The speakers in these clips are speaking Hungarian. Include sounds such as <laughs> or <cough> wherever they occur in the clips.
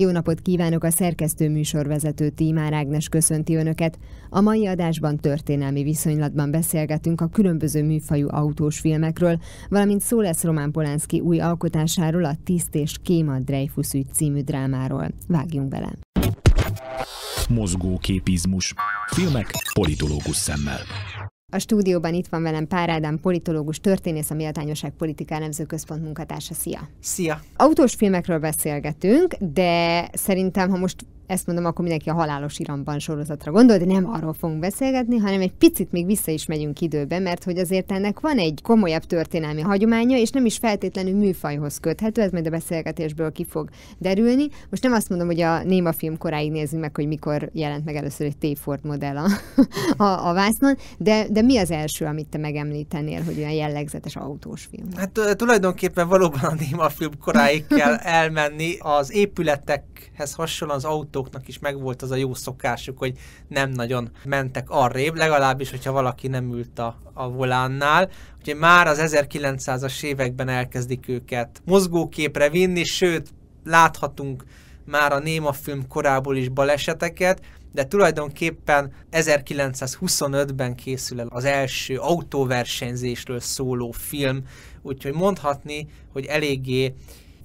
Jó napot kívánok a szerkesztő műsorvezető Tímár Ágnes köszönti Önöket. A mai adásban történelmi viszonylatban beszélgetünk a különböző műfajú autós filmekről, valamint szó lesz Román Polánszki új alkotásáról, a Tiszt és Kéma Dreyfus ügy című drámáról. Vágjunk bele! Mozgóképizmus. Filmek politológus szemmel. A stúdióban itt van velem Pár Ádám, politológus, történész, a Méltányosság Politika Elemző Központ munkatársa. Szia! Szia! Autós filmekről beszélgetünk, de szerintem, ha most ezt mondom, akkor mindenki a halálos iramban sorozatra gondol, de nem arról fogunk beszélgetni, hanem egy picit még vissza is megyünk időbe, mert hogy azért ennek van egy komolyabb történelmi hagyománya, és nem is feltétlenül műfajhoz köthető, ez majd a beszélgetésből ki fog derülni. Most nem azt mondom, hogy a néma film koráig nézzük meg, hogy mikor jelent meg először egy T-Ford modell a, <laughs> a, a vásznon, de, de mi az első, amit te megemlítenél, hogy olyan jellegzetes autós film? Hát tulajdonképpen valóban a néma film koráig kell <laughs> elmenni. Az épületekhez hasonlóan az autó gyártóknak is megvolt az a jó szokásuk, hogy nem nagyon mentek arrébb, legalábbis, hogyha valaki nem ült a, a volánnál. Ugye már az 1900-as években elkezdik őket mozgóképre vinni, sőt, láthatunk már a néma film korából is baleseteket, de tulajdonképpen 1925-ben készül el az első autóversenyzésről szóló film, úgyhogy mondhatni, hogy eléggé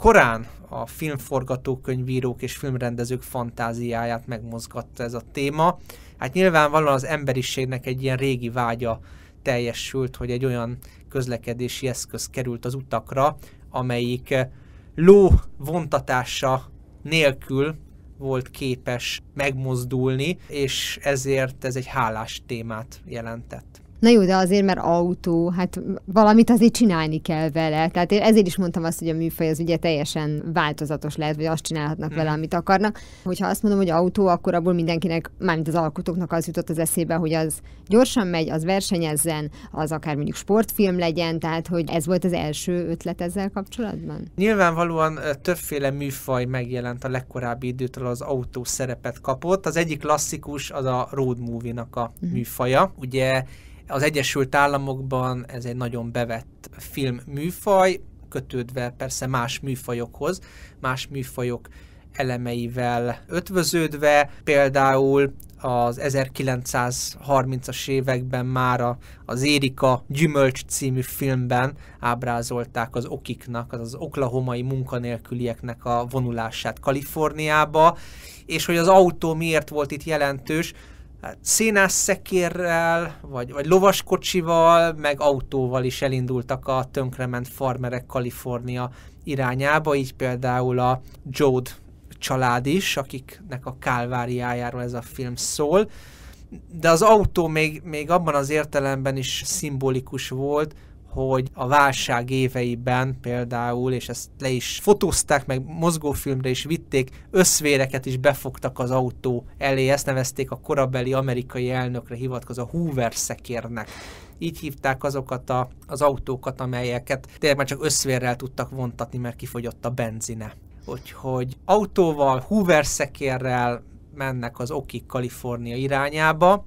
korán a filmforgatókönyvírók és filmrendezők fantáziáját megmozgatta ez a téma. Hát nyilvánvalóan az emberiségnek egy ilyen régi vágya teljesült, hogy egy olyan közlekedési eszköz került az utakra, amelyik eh, ló vontatása nélkül volt képes megmozdulni, és ezért ez egy hálás témát jelentett. Na jó, de azért, mert autó, hát valamit azért csinálni kell vele. Tehát én ezért is mondtam azt, hogy a műfaj az ugye teljesen változatos lehet, vagy azt csinálhatnak hmm. vele, mhm. amit akarnak. Hogyha azt mondom, hogy autó, akkor abból mindenkinek, mármint az alkotóknak az jutott az eszébe, hogy az gyorsan megy, az versenyezzen, az akár mondjuk sportfilm legyen, tehát hogy ez volt az első ötlet ezzel kapcsolatban? Nyilvánvalóan többféle műfaj megjelent a legkorábbi időtől, az autó szerepet kapott. Az egyik klasszikus az a road movie-nak a mhm. műfaja. Ugye az Egyesült Államokban ez egy nagyon bevett film műfaj kötődve persze más műfajokhoz, más műfajok elemeivel ötvöződve, például az 1930-as években már a, az Érika Gyümölcs című filmben ábrázolták az okiknak, az az oklahomai munkanélkülieknek a vonulását Kaliforniába, és hogy az autó miért volt itt jelentős, hát szénás szekérrel, vagy, vagy lovaskocsival, meg autóval is elindultak a tönkrement farmerek Kalifornia irányába, így például a Jode család is, akiknek a kálváriájáról ez a film szól. De az autó még, még abban az értelemben is szimbolikus volt, hogy a válság éveiben például, és ezt le is fotózták, meg mozgófilmre is vitték, összvéreket is befogtak az autó elé, ezt nevezték a korabeli amerikai elnökre hivatkozó Hoover szekérnek így hívták azokat a, az autókat, amelyeket tényleg már csak összvérrel tudtak vontatni, mert kifogyott a benzine. Úgyhogy autóval, Hoover szekérrel mennek az Oki Kalifornia irányába,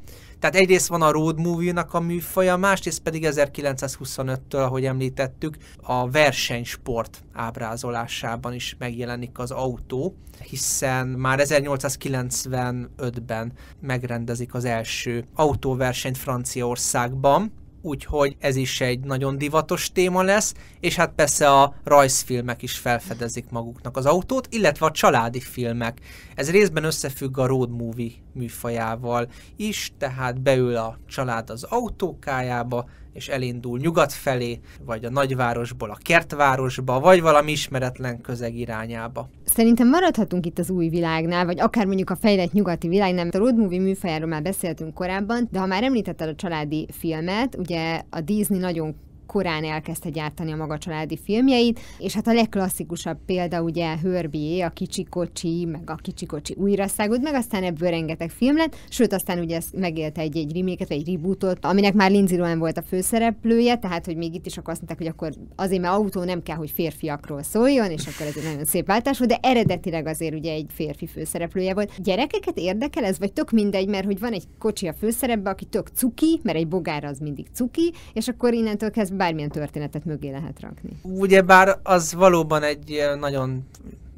tehát egyrészt van a road movie-nak a műfaja, másrészt pedig 1925-től, ahogy említettük, a versenysport ábrázolásában is megjelenik az autó, hiszen már 1895-ben megrendezik az első autóversenyt Franciaországban, úgyhogy ez is egy nagyon divatos téma lesz, és hát persze a rajzfilmek is felfedezik maguknak az autót, illetve a családi filmek. Ez részben összefügg a road movie műfajával is, tehát beül a család az autókájába, és elindul nyugat felé, vagy a nagyvárosból a kertvárosba, vagy valami ismeretlen közeg irányába. Szerintem maradhatunk itt az új világnál, vagy akár mondjuk a fejlett nyugati világnál. A road movie műfajáról már beszéltünk korábban, de ha már említetted a családi filmet, ugye a Disney nagyon korán elkezdte gyártani a maga családi filmjeit, és hát a legklasszikusabb példa ugye Hörbié, a Kicsi Kocsi, meg a Kicsi Kocsi újraszágot, meg aztán ebből rengeteg film lett, sőt aztán ugye ezt megélte egy-egy reméket, egy rebootot, aminek már Lindsay Lohan volt a főszereplője, tehát hogy még itt is akkor azt mondták, hogy akkor azért, mert autó nem kell, hogy férfiakról szóljon, és akkor ez egy nagyon szép váltás volt, de eredetileg azért ugye egy férfi főszereplője volt. Gyerekeket érdekel ez, vagy tök mindegy, mert hogy van egy kocsi a főszerepbe, aki tök cuki, mert egy bogár az mindig cuki, és akkor innentől kezdve bármilyen történetet mögé lehet rakni. Ugye bár az valóban egy nagyon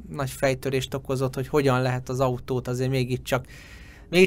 nagy fejtörést okozott, hogy hogyan lehet az autót azért mégiscsak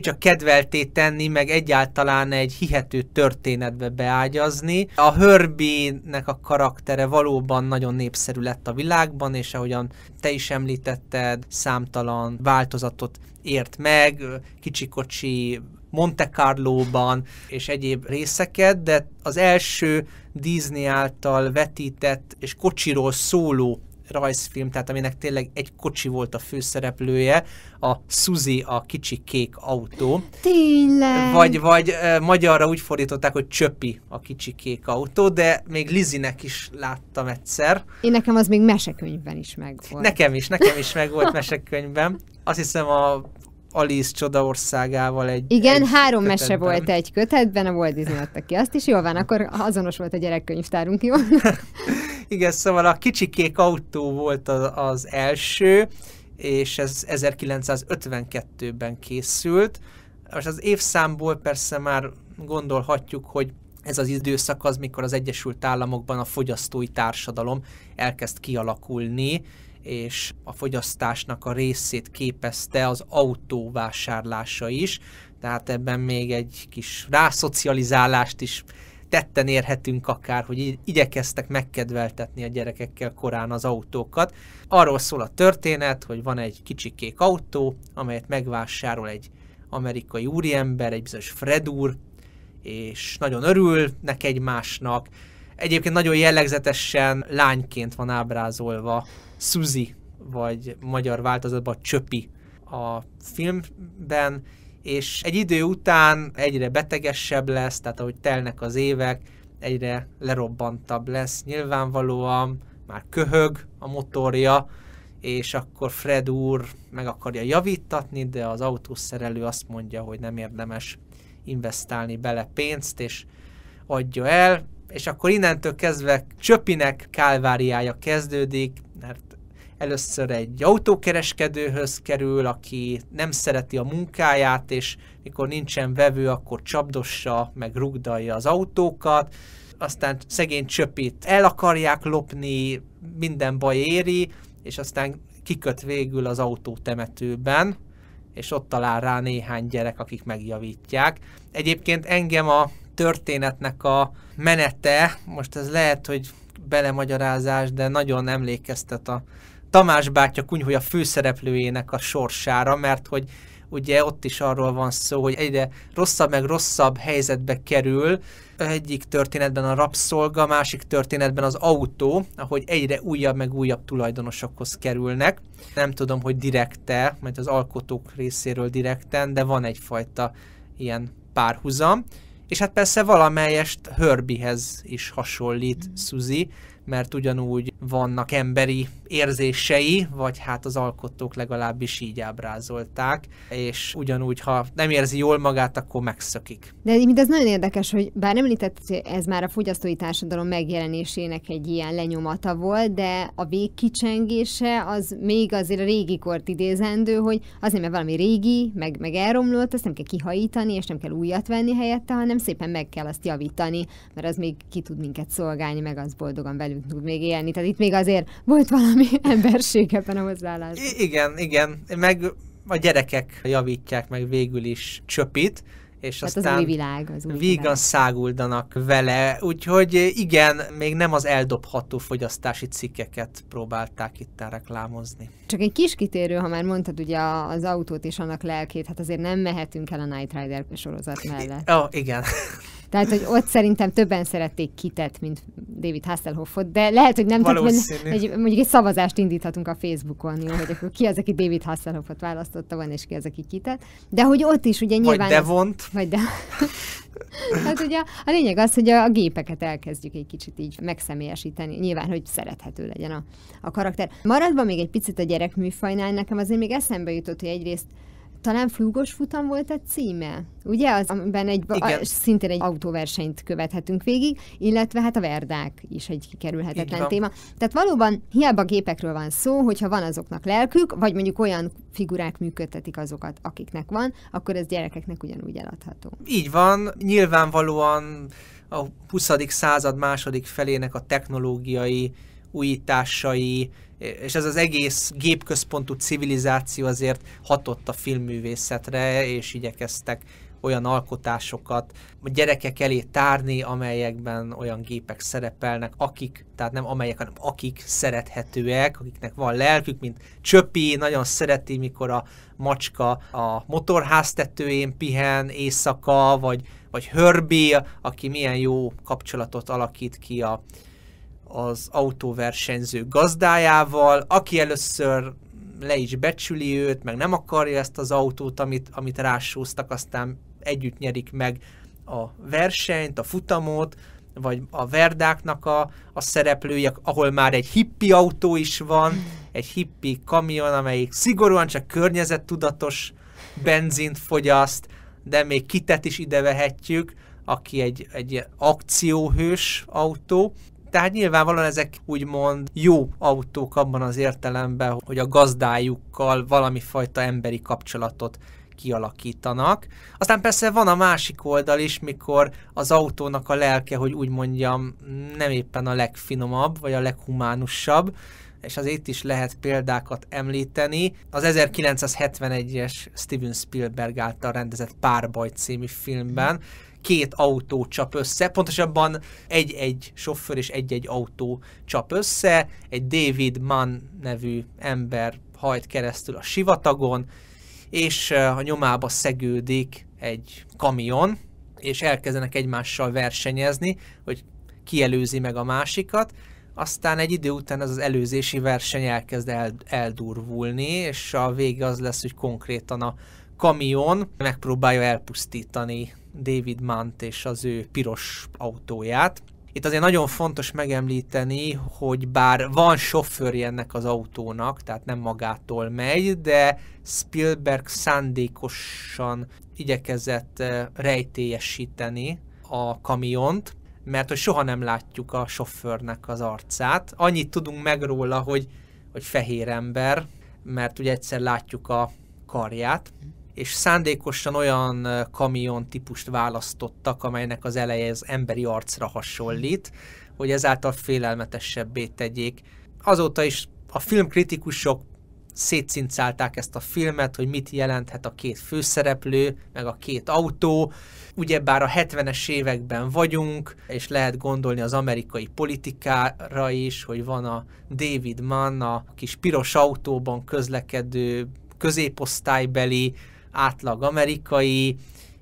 csak kedvelté tenni, meg egyáltalán egy hihető történetbe beágyazni. A Herbie-nek a karaktere valóban nagyon népszerű lett a világban, és ahogyan te is említetted, számtalan változatot ért meg, kicsikocsi Monte Carlo-ban és egyéb részeket, de az első Disney által vetített és kocsiról szóló rajzfilm, tehát aminek tényleg egy kocsi volt a főszereplője, a Suzy, a kicsi kék autó. Tényleg! Vagy, vagy magyarra úgy fordították, hogy Csöpi a kicsi kék autó, de még Lizinek is láttam egyszer. Én nekem az még mesekönyvben is megvolt. Nekem is, nekem is megvolt mesekönyvben. Azt hiszem a Alice csodaországával egy... Igen, egy három kötetben. mese volt egy kötetben, a Walt Disney adta ki azt is. Jó van, akkor azonos volt a gyerekkönyvtárunk, jó? <laughs> Igen, szóval a kicsikék autó volt az, az első, és ez 1952-ben készült. Most az évszámból persze már gondolhatjuk, hogy ez az időszak az, mikor az Egyesült Államokban a fogyasztói társadalom elkezd kialakulni, és a fogyasztásnak a részét képezte az vásárlása is, tehát ebben még egy kis rászocializálást is tetten érhetünk akár, hogy igyekeztek megkedveltetni a gyerekekkel korán az autókat. Arról szól a történet, hogy van egy kicsi kék autó, amelyet megvásárol egy amerikai úriember, egy bizonyos Fred úr, és nagyon örülnek egymásnak. Egyébként nagyon jellegzetesen lányként van ábrázolva Suzy, vagy magyar változatban Csöpi a filmben, és egy idő után egyre betegesebb lesz, tehát ahogy telnek az évek, egyre lerobbantabb lesz nyilvánvalóan, már köhög a motorja, és akkor Fred úr meg akarja javítatni, de az autószerelő azt mondja, hogy nem érdemes investálni bele pénzt, és adja el, és akkor innentől kezdve Csöpinek kálváriája kezdődik, mert először egy autókereskedőhöz kerül, aki nem szereti a munkáját, és mikor nincsen vevő, akkor csapdossa, meg rugdalja az autókat, aztán szegény csöpít el akarják lopni, minden baj éri, és aztán kiköt végül az temetőben, és ott talál rá néhány gyerek, akik megjavítják. Egyébként engem a történetnek a menete, most ez lehet, hogy belemagyarázás, de nagyon emlékeztet a Tamás bátya kunyhója főszereplőjének a sorsára, mert hogy ugye ott is arról van szó, hogy egyre rosszabb meg rosszabb helyzetbe kerül, egyik történetben a rabszolga, másik történetben az autó, ahogy egyre újabb meg újabb tulajdonosokhoz kerülnek. Nem tudom, hogy direkte, mert az alkotók részéről direkten, de van egyfajta ilyen párhuzam. És hát persze valamelyest Hörbihez is hasonlít mm. Suzy, mert ugyanúgy vannak emberi érzései, vagy hát az alkotók legalábbis így ábrázolták, és ugyanúgy, ha nem érzi jól magát, akkor megszökik. De mindez nagyon érdekes, hogy bár említett, hogy ez már a fogyasztói társadalom megjelenésének egy ilyen lenyomata volt, de a végkicsengése az még azért a régi kort idézendő, hogy azért, mert valami régi, meg, meg elromlott, ezt nem kell kihajítani, és nem kell újat venni helyette, hanem szépen meg kell azt javítani, mert az még ki tud minket szolgálni, meg az boldogan velünk tud még élni. Tehát itt még azért volt valami valami <laughs> emberség ebben a hozzáállásban. igen, igen. Meg a gyerekek javítják meg végül is csöpit, és hát aztán az új világ, az új vígan világ. száguldanak vele, úgyhogy igen, még nem az eldobható fogyasztási cikkeket próbálták itt reklámozni. Csak egy kis kitérő, ha már mondtad ugye az autót és annak lelkét, hát azért nem mehetünk el a Night Rider sorozat mellett. Ó, oh, igen. <laughs> Tehát, hogy ott szerintem többen szerették kitet, mint David Hasselhoffot, de lehet, hogy nem tudom, egy, mondjuk egy szavazást indíthatunk a Facebookon, jó, hogy akkor ki az, aki David Hasselhoffot választotta van, és ki az, aki kitet. De hogy ott is ugye nyilván... Vagy Devont. Az, vagy de... <laughs> hát ugye a lényeg az, hogy a, a gépeket elkezdjük egy kicsit így megszemélyesíteni, nyilván, hogy szerethető legyen a, a karakter. Maradva még egy picit a gyerekműfajnál, nekem azért még eszembe jutott, hogy egyrészt talán flúgos futam volt a címe, ugye? Az, amiben egy, a, szintén egy autóversenyt követhetünk végig, illetve hát a verdák is egy kikerülhetetlen téma. Tehát valóban hiába gépekről van szó, hogyha van azoknak lelkük, vagy mondjuk olyan figurák működtetik azokat, akiknek van, akkor ez gyerekeknek ugyanúgy eladható. Így van, nyilvánvalóan a 20. század második felének a technológiai újításai, és ez az egész gépközpontú civilizáció azért hatott a filmművészetre, és igyekeztek olyan alkotásokat a gyerekek elé tárni, amelyekben olyan gépek szerepelnek, akik, tehát nem amelyek, hanem akik szerethetőek, akiknek van lelkük, mint Csöpi, nagyon szereti, mikor a macska a motorház pihen éjszaka, vagy, vagy Hörbi, aki milyen jó kapcsolatot alakít ki a az autóversenyző gazdájával, aki először le is becsüli őt, meg nem akarja ezt az autót, amit, amit rásóztak, aztán együtt nyerik meg a versenyt, a futamot, vagy a verdáknak a, a szereplője, ahol már egy hippi autó is van, egy hippi kamion, amelyik szigorúan csak környezettudatos benzint fogyaszt, de még kitet is ide vehetjük, aki egy, egy akcióhős autó, tehát nyilvánvalóan ezek úgymond jó autók abban az értelemben, hogy a gazdájukkal valami fajta emberi kapcsolatot kialakítanak. Aztán persze van a másik oldal is, mikor az autónak a lelke, hogy úgy mondjam, nem éppen a legfinomabb, vagy a leghumánusabb, és az itt is lehet példákat említeni. Az 1971-es Steven Spielberg által rendezett Párbaj című filmben két autó csap össze, pontosabban egy-egy sofőr és egy-egy autó csap össze, egy David Mann nevű ember hajt keresztül a sivatagon, és a nyomába szegődik egy kamion, és elkezdenek egymással versenyezni, hogy kielőzi meg a másikat, aztán egy idő után ez az előzési verseny elkezd el, eldurvulni, és a vége az lesz, hogy konkrétan a kamion megpróbálja elpusztítani David Munt és az ő piros autóját. Itt azért nagyon fontos megemlíteni, hogy bár van sofőrje ennek az autónak, tehát nem magától megy, de Spielberg szándékosan igyekezett eh, rejtélyesíteni a kamiont, mert hogy soha nem látjuk a sofőrnek az arcát. Annyit tudunk meg róla, hogy, hogy fehér ember, mert ugye egyszer látjuk a karját, és szándékosan olyan kamion típust választottak, amelynek az eleje az emberi arcra hasonlít, hogy ezáltal félelmetesebbé tegyék. Azóta is a filmkritikusok szétszincálták ezt a filmet, hogy mit jelenthet a két főszereplő, meg a két autó. Ugyebár a 70-es években vagyunk, és lehet gondolni az amerikai politikára is, hogy van a David Mann, a kis piros autóban közlekedő középosztálybeli átlag amerikai,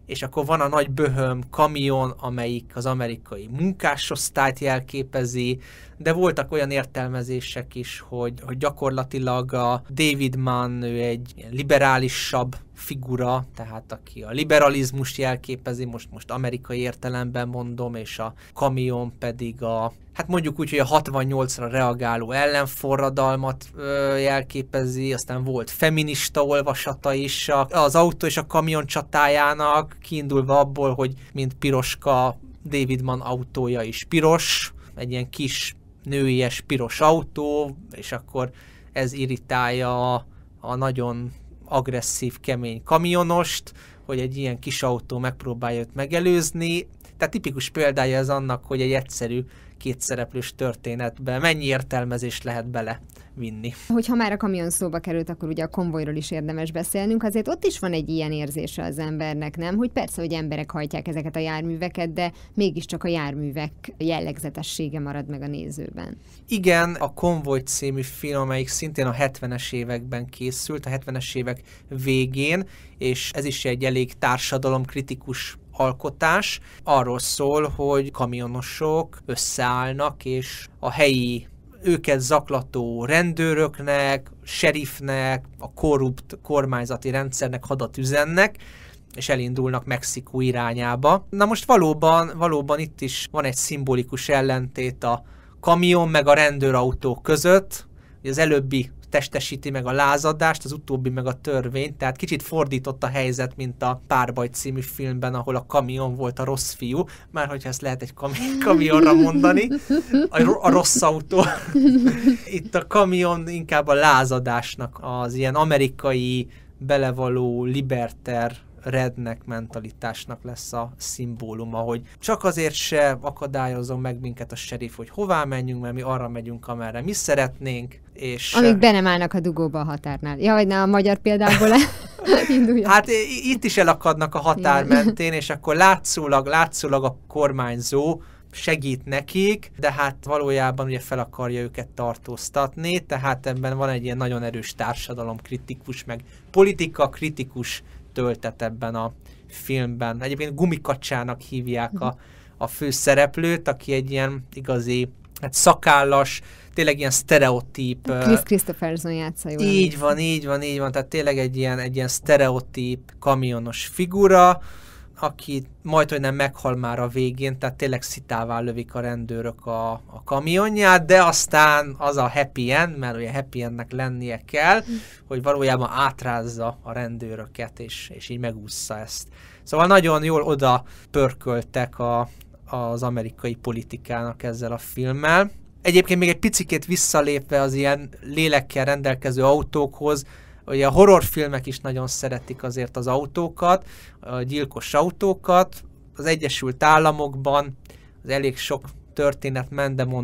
és akkor van a nagy böhöm kamion, amelyik az amerikai munkásosztályt jelképezi, de voltak olyan értelmezések is, hogy, hogy gyakorlatilag a David Mann ő egy liberálisabb figura, tehát aki a liberalizmus jelképezi, most, most amerikai értelemben mondom, és a kamion pedig a, hát mondjuk úgy, hogy a 68-ra reagáló ellenforradalmat ö, jelképezi, aztán volt feminista olvasata is a, az autó és a kamion csatájának, kiindulva abból, hogy mint piroska David Mann autója is piros, egy ilyen kis nőies piros autó, és akkor ez irritálja a, a nagyon agresszív, kemény kamionost, hogy egy ilyen kis autó megpróbálja őt megelőzni. Tehát tipikus példája ez annak, hogy egy egyszerű két szereplős történetbe mennyi értelmezést lehet bele vinni. Hogyha már a kamion szóba került, akkor ugye a konvojról is érdemes beszélnünk. Azért ott is van egy ilyen érzése az embernek, nem? Hogy persze, hogy emberek hajtják ezeket a járműveket, de mégiscsak a járművek jellegzetessége marad meg a nézőben. Igen, a Konvoj című film, amelyik szintén a 70-es években készült, a 70-es évek végén, és ez is egy elég társadalomkritikus alkotás arról szól, hogy kamionosok összeállnak, és a helyi őket zaklató rendőröknek, serifnek, a korrupt kormányzati rendszernek hadat üzennek, és elindulnak Mexikó irányába. Na most valóban, valóban itt is van egy szimbolikus ellentét a kamion meg a rendőrautó között, az előbbi testesíti meg a lázadást, az utóbbi meg a törvényt, tehát kicsit fordított a helyzet, mint a Párbaj című filmben, ahol a kamion volt a rossz fiú, már hogyha ezt lehet egy kam- <laughs> kamionra mondani, a, a rossz autó. <laughs> Itt a kamion inkább a lázadásnak az ilyen amerikai belevaló liberter rednek mentalitásnak lesz a szimbóluma, hogy csak azért se akadályozom meg minket a serif, hogy hová menjünk, mert mi arra megyünk, amerre mi szeretnénk. És... Amíg be nem állnak a dugóba a határnál. Ja, vagy ne a magyar példából <laughs> induljak. Hát itt is elakadnak a határ mentén, és akkor látszólag, látszólag a kormányzó segít nekik, de hát valójában ugye fel akarja őket tartóztatni, tehát ebben van egy ilyen nagyon erős társadalomkritikus, meg politika kritikus töltet ebben a filmben. Egyébként Gumikacsának hívják a, a főszereplőt, aki egy ilyen igazi, hát szakállas, tényleg ilyen sztereotíp. Chris Christopherson játsza jól. Így van, így van, így van. Tehát tényleg egy ilyen, egy ilyen sztereotíp kamionos figura, aki majd, hogy nem meghal már a végén, tehát tényleg szitává lövik a rendőrök a, a kamionját, de aztán az a happy end, mert ugye happy endnek lennie kell, hm. hogy valójában átrázza a rendőröket, és, és így megúszza ezt. Szóval nagyon jól oda pörköltek a, az amerikai politikának ezzel a filmmel. Egyébként még egy picikét visszalépve az ilyen lélekkel rendelkező autókhoz, Ugye a horrorfilmek is nagyon szeretik azért az autókat, a gyilkos autókat. Az Egyesült Államokban az elég sok történet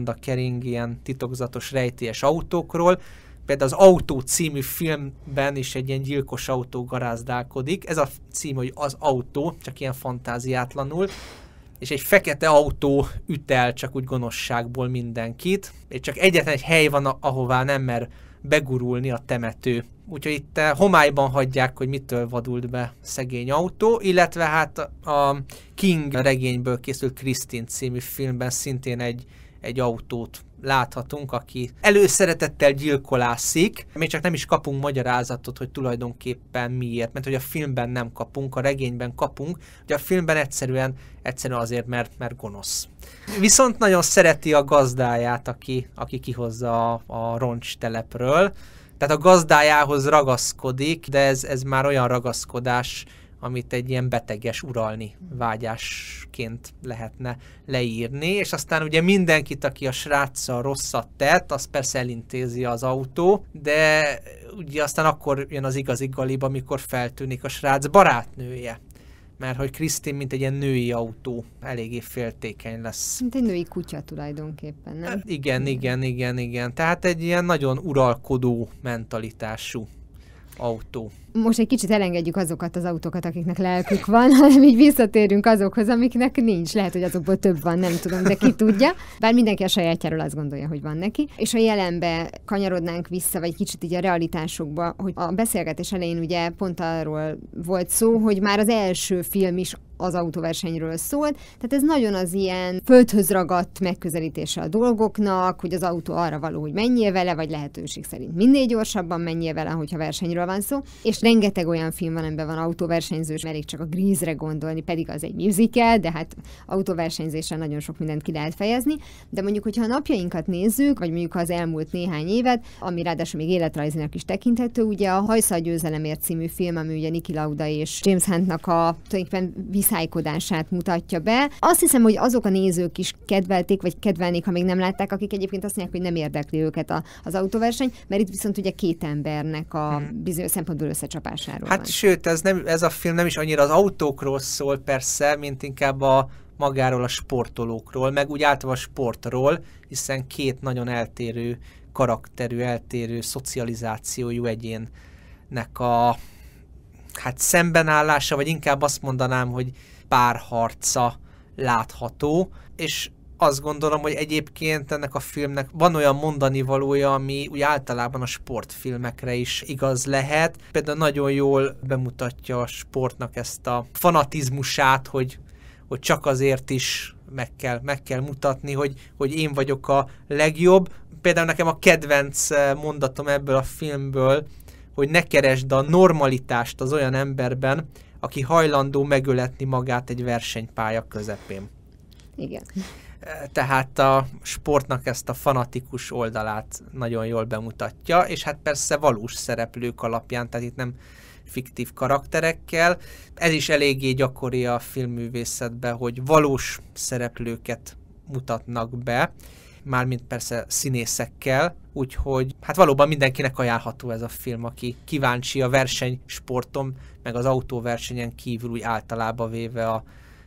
a kering ilyen titokzatos rejtélyes autókról. Például az Autó című filmben is egy ilyen gyilkos autó garázdálkodik. Ez a cím, hogy az autó, csak ilyen fantáziátlanul és egy fekete autó üt el csak úgy gonoszságból mindenkit, és csak egyetlen egy hely van, ahová nem mer begurulni a temető. Úgyhogy itt eh, homályban hagyják, hogy mitől vadult be szegény autó, illetve hát a King regényből készült Christine című filmben szintén egy, egy autót láthatunk, aki előszeretettel gyilkolászik, még csak nem is kapunk magyarázatot, hogy tulajdonképpen miért, mert hogy a filmben nem kapunk, a regényben kapunk, hogy a filmben egyszerűen, egyszerűen azért, mert, mert gonosz. Viszont nagyon szereti a gazdáját, aki, aki kihozza a, a roncs telepről, tehát a gazdájához ragaszkodik, de ez, ez már olyan ragaszkodás, amit egy ilyen beteges uralni vágyásként lehetne leírni, és aztán ugye mindenkit, aki a srácsa rosszat tett, az persze elintézi az autó, de ugye aztán akkor jön az igazi galib, amikor feltűnik a srác barátnője mert hogy Krisztin mint egy ilyen női autó eléggé féltékeny lesz. Mint egy női kutya tulajdonképpen, nem? Hát igen, igen, igen, igen. Tehát egy ilyen nagyon uralkodó mentalitású autó. Most egy kicsit elengedjük azokat az autókat, akiknek lelkük van, <laughs> hanem így visszatérünk azokhoz, amiknek nincs. Lehet, hogy azokból több van, nem tudom, de ki tudja. Bár mindenki a sajátjáról azt gondolja, hogy van neki. És a jelenbe kanyarodnánk vissza, vagy kicsit így a realitásokba, hogy a beszélgetés elején ugye pont arról volt szó, hogy már az első film is az autóversenyről szólt, tehát ez nagyon az ilyen földhöz ragadt megközelítése a dolgoknak, hogy az autó arra való, hogy menjél vele, vagy lehetőség szerint minél gyorsabban menjél vele, hogyha versenyről van szó, és rengeteg olyan film van, amiben van és elég csak a grízre gondolni, pedig az egy musical, de hát autóversenyzéssel nagyon sok mindent ki lehet fejezni, de mondjuk, hogyha a napjainkat nézzük, vagy mondjuk az elmúlt néhány évet, ami ráadásul még életrajzinak is tekinthető, ugye a Hajszal győzelemért című film, ami ugye Niki Lauda és James Huntnak a tulajdonképpen kiszájkodását mutatja be. Azt hiszem, hogy azok a nézők is kedvelték, vagy kedvelnék, ha még nem látták, akik egyébként azt mondják, hogy nem érdekli őket a, az autóverseny, mert itt viszont ugye két embernek a hmm. bizonyos szempontból összecsapásáról. Hát van. sőt, ez, nem, ez a film nem is annyira az autókról szól persze, mint inkább a magáról a sportolókról, meg úgy általában a sportról, hiszen két nagyon eltérő karakterű, eltérő szocializációjú egyénnek a hát szembenállása, vagy inkább azt mondanám, hogy párharca látható, és azt gondolom, hogy egyébként ennek a filmnek van olyan mondani valója, ami úgy általában a sportfilmekre is igaz lehet. Például nagyon jól bemutatja a sportnak ezt a fanatizmusát, hogy, hogy csak azért is meg kell, meg kell mutatni, hogy, hogy én vagyok a legjobb. Például nekem a kedvenc eh, mondatom ebből a filmből, hogy ne keresd a normalitást az olyan emberben, aki hajlandó megöletni magát egy versenypálya közepén. Igen. E, tehát a sportnak ezt a fanatikus oldalát nagyon jól bemutatja, és hát persze valós szereplők alapján, tehát itt nem fiktív karakterekkel. Ez is eléggé gyakori a filmművészetben, hogy valós szereplőket mutatnak be mármint persze színészekkel, úgyhogy hát valóban mindenkinek ajánlható ez a film, aki kíváncsi a sportom, meg az autóversenyen kívül úgy általában véve a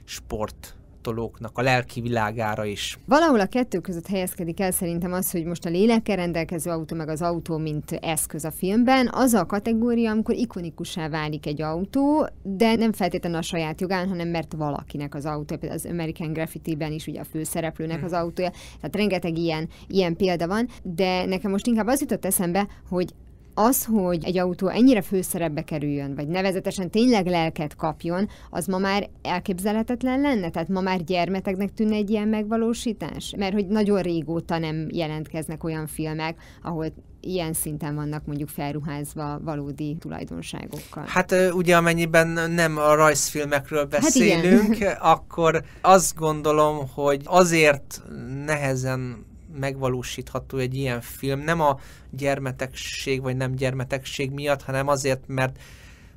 sport sportolóknak a lelki világára is. Valahol a kettő között helyezkedik el szerintem az, hogy most a lélekkel rendelkező autó, meg az autó, mint eszköz a filmben, az a kategória, amikor ikonikussá válik egy autó, de nem feltétlenül a saját jogán, hanem mert valakinek az autó, például az American Graffiti-ben is ugye a főszereplőnek hmm. az autója, tehát rengeteg ilyen, ilyen példa van, de nekem most inkább az jutott eszembe, hogy az, hogy egy autó ennyire főszerepbe kerüljön, vagy nevezetesen tényleg lelket kapjon, az ma már elképzelhetetlen lenne? Tehát ma már gyermeteknek tűnne egy ilyen megvalósítás? Mert hogy nagyon régóta nem jelentkeznek olyan filmek, ahol ilyen szinten vannak mondjuk felruházva valódi tulajdonságokkal. Hát ugye amennyiben nem a rajzfilmekről hát beszélünk, hát akkor azt gondolom, hogy azért nehezen megvalósítható egy ilyen film, nem a gyermetegség vagy nem gyermetegség miatt, hanem azért, mert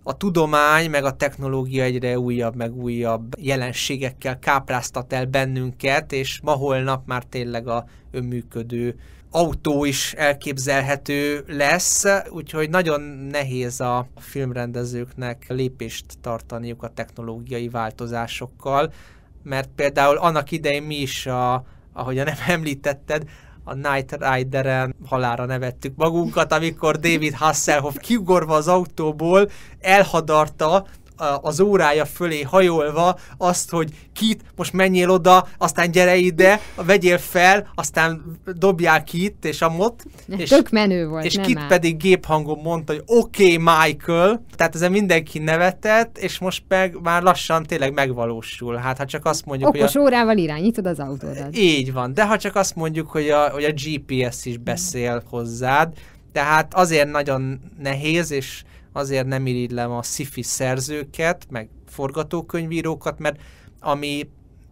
a tudomány meg a technológia egyre újabb meg újabb jelenségekkel kápráztat el bennünket, és ma holnap már tényleg a önműködő autó is elképzelhető lesz, úgyhogy nagyon nehéz a filmrendezőknek lépést tartaniuk a technológiai változásokkal, mert például annak idején mi is a ahogyan nem említetted, a Night Rider-en halára nevettük magunkat, amikor David Hasselhoff kiugorva az autóból elhadarta az órája fölé hajolva azt, hogy kit, most menjél oda, aztán gyere ide, vegyél fel, aztán dobjál ki itt és amott. És, Tök menő volt, És kit már. pedig géphangon mondta, hogy oké, okay, Michael, tehát ezen mindenki nevetett, és most meg már lassan tényleg megvalósul. Hát ha csak azt mondjuk, Okos hogy a... órával irányítod az autódat. Így van, de ha csak azt mondjuk, hogy a, hogy a GPS is beszél hozzád, tehát azért nagyon nehéz, és azért nem irigylem a sci szerzőket, meg forgatókönyvírókat, mert ami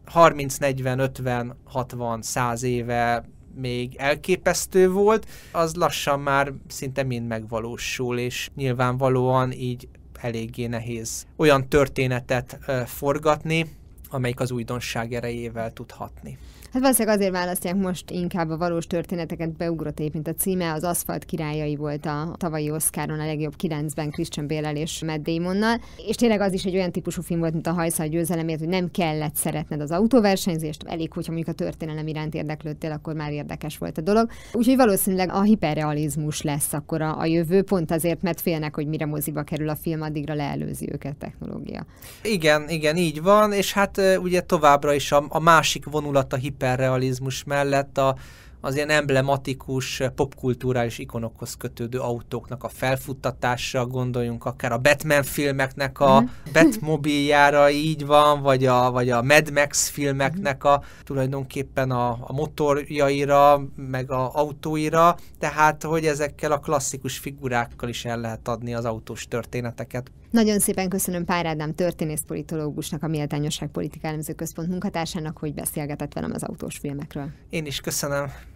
30, 40, 50, 60, 100 éve még elképesztő volt, az lassan már szinte mind megvalósul, és nyilvánvalóan így eléggé nehéz olyan történetet forgatni, amelyik az újdonság erejével tudhatni. Hát valószínűleg azért választják most inkább a valós történeteket beugrott mint a címe. Az Aszfalt királyai volt a tavalyi Oszkáron a legjobb kilencben Christian Bélel és Matt Damonnal. És tényleg az is egy olyan típusú film volt, mint a Hajszal győzelemért, hogy nem kellett szeretned az autóversenyzést, elég, hogyha mondjuk a történelem iránt érdeklődtél, akkor már érdekes volt a dolog. Úgyhogy valószínűleg a hiperrealizmus lesz akkor a, a jövő, pont azért, mert félnek, hogy mire moziba kerül a film, addigra leelőzi őket technológia. Igen, igen, így van, és hát ugye továbbra is a, a másik vonulat a hip hiperrealizmus mellett a, az ilyen emblematikus popkulturális ikonokhoz kötődő autóknak a felfuttatása, gondoljunk akár a Batman filmeknek a mhm. <laughs> Batmobiljára így van, vagy a, vagy a Mad Max filmeknek a tulajdonképpen a, a motorjaira, meg a autóira, tehát hogy ezekkel a klasszikus figurákkal is el lehet adni az autós történeteket. Nagyon szépen köszönöm Pár Ádám történészpolitológusnak, a Méltányosság Politika Elemző Központ munkatársának, hogy beszélgetett velem az autós filmekről. Én is köszönöm.